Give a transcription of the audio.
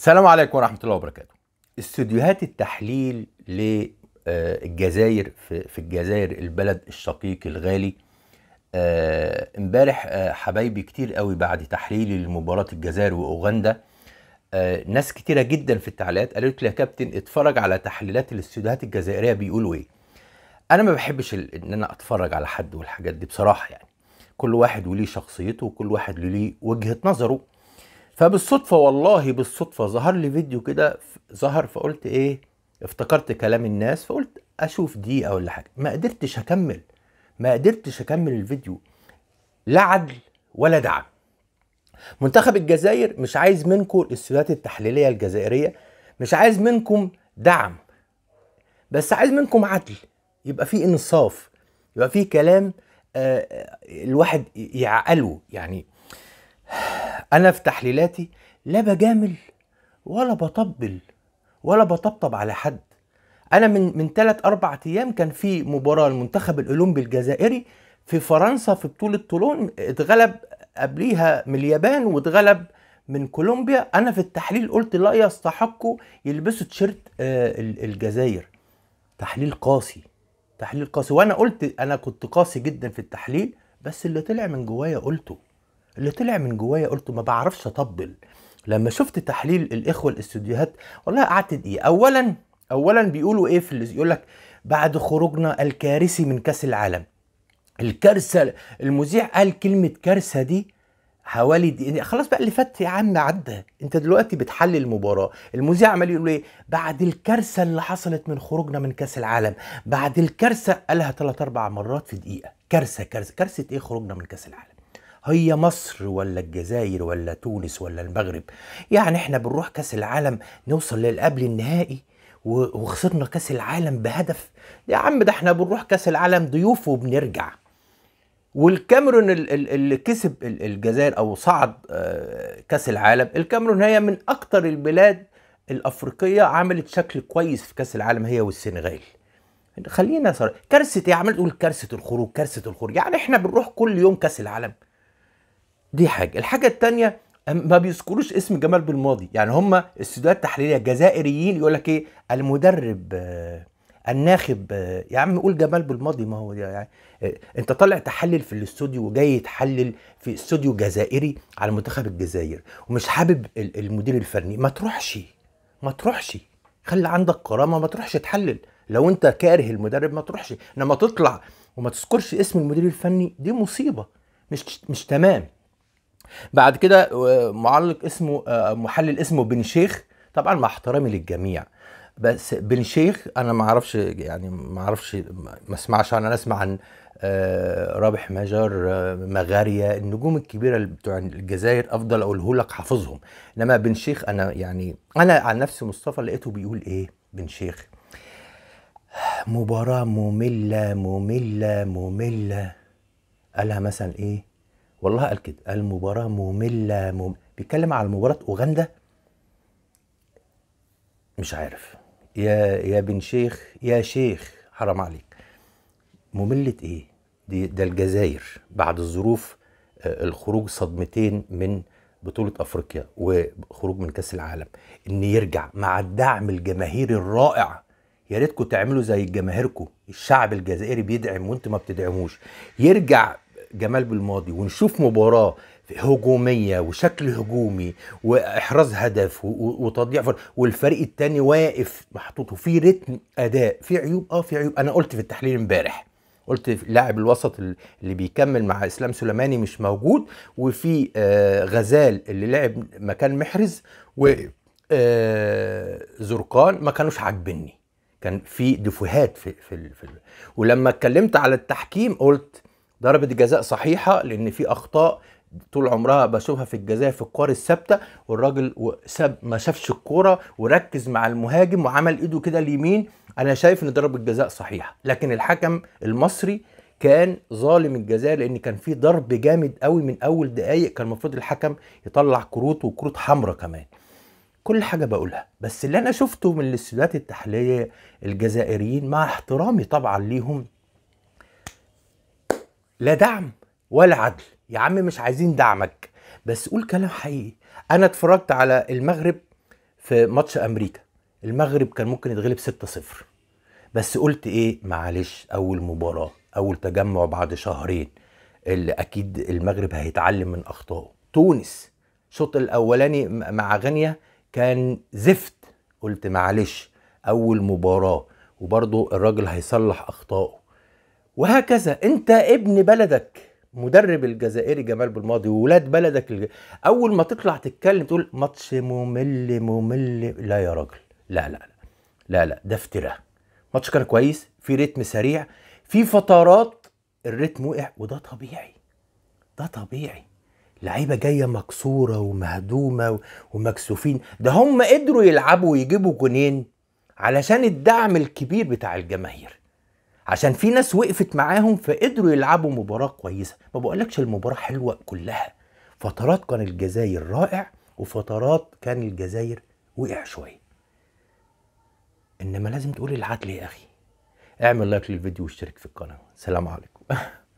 السلام عليكم ورحمة الله وبركاته استوديوهات التحليل للجزائر في الجزائر البلد الشقيق الغالي آه، امبارح آه، حبايبي كتير قوي بعد تحليلي لمباراة الجزائر وأوغندا آه، ناس كتيرة جدا في التعليقات قالت لي يا كابتن اتفرج على تحليلات الاستوديوهات الجزائرية بيقولوا ايه انا ما بحبش ان انا اتفرج على حد والحاجات دي بصراحة يعني كل واحد وليه شخصيته وكل واحد ليه وجهة نظره فبالصدفه والله بالصدفه ظهر لي فيديو كده ظهر فقلت ايه افتكرت كلام الناس فقلت اشوف دقيقه ولا حاجه ما قدرتش اكمل ما قدرتش اكمل الفيديو لا عدل ولا دعم منتخب الجزائر مش عايز منكم الاستوديوهات التحليليه الجزائريه مش عايز منكم دعم بس عايز منكم عدل يبقى في انصاف يبقى في كلام آه، آه، الواحد يعقله يعني انا في تحليلاتي لا بجامل ولا بطبل ولا بطبطب على حد انا من من ثلاث أربع ايام كان في مباراه المنتخب الاولمبي الجزائري في فرنسا في بطوله طولون اتغلب قبليها من اليابان واتغلب من كولومبيا انا في التحليل قلت لا يستحقوا يلبسوا تيشيرت آه، الجزائر تحليل قاسي تحليل قاسي وانا قلت انا كنت قاسي جدا في التحليل بس اللي طلع من جوايا قلته اللي طلع من جوايا قلت ما بعرفش اطبل لما شفت تحليل الاخوه الاستوديوهات والله قعدت دقيقه اولا اولا بيقولوا ايه في يقول لك بعد خروجنا الكارثي من كاس العالم الكارثه المذيع قال كلمه كارثه دي حوالي دي خلاص بقى اللي فات يا عم عدى انت دلوقتي بتحلل المباراه المذيع عمال يقول ايه بعد الكارثه اللي حصلت من خروجنا من كاس العالم بعد الكارثه قالها ثلاث اربع مرات في دقيقه كارثه كارثه كارثه ايه خروجنا من كاس العالم هي مصر ولا الجزائر ولا تونس ولا المغرب يعني احنا بنروح كاس العالم نوصل للقبل النهائي وخسرنا كاس العالم بهدف يا عم ده احنا بنروح كاس العالم ضيوف وبنرجع والكاميرون اللي كسب الجزائر او صعد آه، كاس العالم الكاميرون هي من اكتر البلاد الافريقيه عملت شكل كويس في كاس العالم هي والسنغال خلينا صار كارثه يا إيه؟ عمال تقول كارثه الخروج كارثه الخروج يعني احنا بنروح كل يوم كاس العالم دي حاجه الحاجه التانية ما بيذكروش اسم جمال بالماضي يعني هم استوديوهات التحليليه الجزائريين يقول لك ايه المدرب آه، الناخب آه، يا عم قول جمال بالماضي ما هو يعني انت طالع تحلل في الاستوديو وجاي تحلل في استوديو جزائري على منتخب الجزائر ومش حابب المدير الفني ما تروحش ما تروحش خلي عندك كرامه ما تروحش تحلل لو انت كاره المدرب ما تروحش انما تطلع وما تذكرش اسم المدير الفني دي مصيبه مش مش تمام بعد كده آه، معلق اسمه آه، محلل اسمه بن شيخ طبعا مع احترامي للجميع بس بن شيخ انا ما اعرفش يعني ما اعرفش ما اسمعش انا اسمع عن آه، رابح مجر مغاريا النجوم الكبيره بتوع الجزائر افضل اقوله لك حافظهم انما بن شيخ انا يعني انا عن نفسي مصطفى لقيته بيقول ايه بن شيخ مباراه ممله ممله ممله قالها مثلا ايه والله قال كده قال مباراه ممله مم... بيتكلم على مباراه اوغندا مش عارف يا يا بن شيخ يا شيخ حرام عليك ممله ايه دي ده الجزائر بعد الظروف آه، الخروج صدمتين من بطولة أفريقيا وخروج من كأس العالم إن يرجع مع الدعم الجماهيري الرائع يا ريتكم تعملوا زي جماهيركم الشعب الجزائري بيدعم وانتم ما بتدعموش يرجع جمال بالماضي ونشوف مباراه هجوميه وشكل هجومي واحراز هدف وتضييع والفريق الثاني واقف محطوط وفي رتم اداء في عيوب اه في عيوب انا قلت في التحليل امبارح قلت لاعب الوسط اللي بيكمل مع اسلام سليماني مش موجود وفي آه غزال اللي لعب مكان محرز و آه زرقان ما كانوش عاجبني كان في دفوهات في في, في ولما اتكلمت على التحكيم قلت ضربة جزاء صحيحة لأن في أخطاء طول عمرها بشوفها في الجزاء في الكور الثابته والراجل ساب ما شافش الكوره وركز مع المهاجم وعمل ايده كده اليمين انا شايف ان ضربه جزاء صحيحه لكن الحكم المصري كان ظالم الجزاء لان كان في ضرب جامد قوي من اول دقايق كان المفروض الحكم يطلع كروت وكروت حمراء كمان كل حاجه بقولها بس اللي انا شفته من الاستوديوهات التحليليه الجزائريين مع احترامي طبعا ليهم لا دعم ولا عدل يا عم مش عايزين دعمك بس قول كلام حقيقي انا اتفرجت على المغرب في ماتش امريكا المغرب كان ممكن يتغلب 6-0 بس قلت ايه معلش اول مباراه اول تجمع بعد شهرين اللي اكيد المغرب هيتعلم من اخطائه تونس الشوط الاولاني مع غانيا كان زفت قلت معلش اول مباراه وبرضه الراجل هيصلح اخطائه وهكذا انت ابن بلدك مدرب الجزائري جمال بالماضي وولاد بلدك الج... اول ما تطلع تتكلم تقول ماتش ممل ممل لا يا راجل لا لا لا لا لا ده افتراء ماتش كان كويس في رتم سريع في فترات الريتم وقع وده طبيعي ده طبيعي لعيبه جايه مكسوره ومهدومه ومكسوفين ده هم قدروا يلعبوا ويجيبوا جونين علشان الدعم الكبير بتاع الجماهير عشان في ناس وقفت معاهم فقدروا يلعبوا مباراه كويسه ما بقولكش المباراه حلوه كلها فترات كان الجزائر رائع وفترات كان الجزائر وقع شويه انما لازم تقول العدل يا اخي اعمل لايك للفيديو واشترك في القناه سلام عليكم